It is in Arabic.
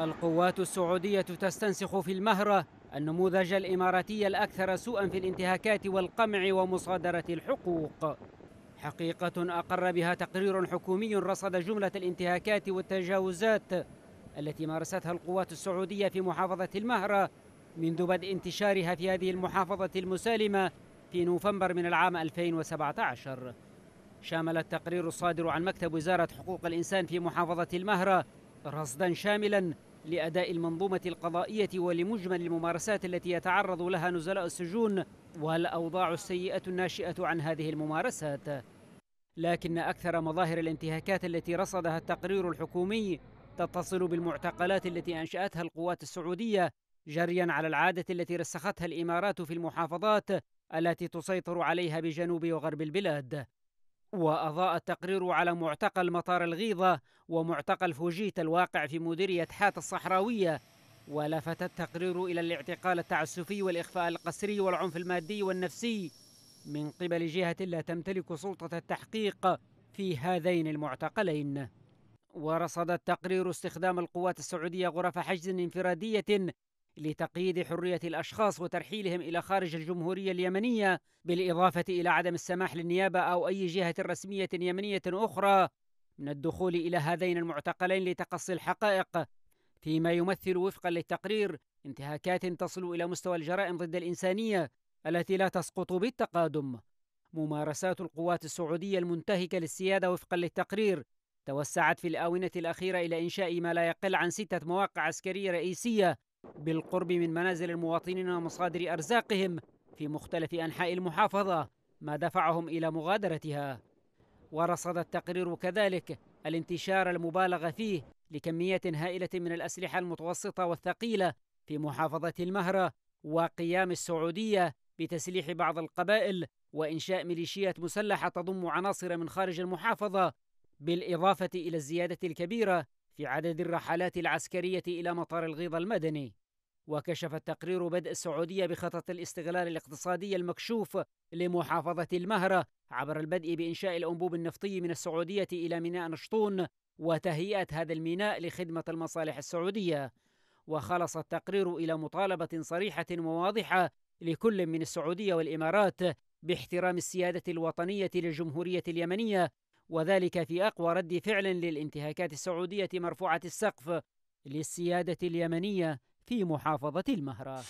القوات السعودية تستنسخ في المهرة النموذج الإماراتي الأكثر سوءا في الانتهاكات والقمع ومصادرة الحقوق حقيقة أقر بها تقرير حكومي رصد جملة الانتهاكات والتجاوزات التي مارستها القوات السعودية في محافظة المهرة منذ بدء انتشارها في هذه المحافظة المسالمة في نوفمبر من العام 2017 شامل التقرير الصادر عن مكتب وزارة حقوق الإنسان في محافظة المهرة رصدا شاملا لأداء المنظومة القضائية ولمجمل الممارسات التي يتعرض لها نزلاء السجون والأوضاع السيئة الناشئة عن هذه الممارسات لكن أكثر مظاهر الانتهاكات التي رصدها التقرير الحكومي تتصل بالمعتقلات التي أنشأتها القوات السعودية جريا على العادة التي رسختها الإمارات في المحافظات التي تسيطر عليها بجنوب وغرب البلاد وأضاء التقرير على معتقل مطار الغيضة ومعتقل فوجيت الواقع في مديرية حات الصحراوية ولفت التقرير إلى الاعتقال التعسفي والإخفاء القسري والعنف المادي والنفسي من قبل جهة لا تمتلك سلطة التحقيق في هذين المعتقلين ورصد التقرير استخدام القوات السعودية غرف حجز انفرادية لتقييد حرية الأشخاص وترحيلهم إلى خارج الجمهورية اليمنية بالإضافة إلى عدم السماح للنيابة أو أي جهة رسمية يمنية أخرى من الدخول إلى هذين المعتقلين لتقصي الحقائق فيما يمثل وفقا للتقرير انتهاكات تصل إلى مستوى الجرائم ضد الإنسانية التي لا تسقط بالتقادم ممارسات القوات السعودية المنتهكة للسيادة وفقا للتقرير توسعت في الآونة الأخيرة إلى إنشاء ما لا يقل عن ستة مواقع عسكرية رئيسية بالقرب من منازل المواطنين ومصادر أرزاقهم في مختلف أنحاء المحافظة ما دفعهم إلى مغادرتها ورصد التقرير كذلك الانتشار المبالغ فيه لكمية هائلة من الأسلحة المتوسطة والثقيلة في محافظة المهرة وقيام السعودية بتسليح بعض القبائل وإنشاء ميليشيات مسلحة تضم عناصر من خارج المحافظة بالإضافة إلى الزيادة الكبيرة في عدد الرحلات العسكرية إلى مطار الغيض المدني وكشف التقرير بدء السعودية بخطط الاستغلال الاقتصادي المكشوف لمحافظة المهرة عبر البدء بإنشاء الأنبوب النفطي من السعودية إلى ميناء نشطون وتهيئة هذا الميناء لخدمة المصالح السعودية وخلص التقرير إلى مطالبة صريحة وواضحة لكل من السعودية والإمارات باحترام السيادة الوطنية للجمهورية اليمنية وذلك في أقوى رد فعل للانتهاكات السعودية مرفوعة السقف للسيادة اليمنية في محافظة المهرة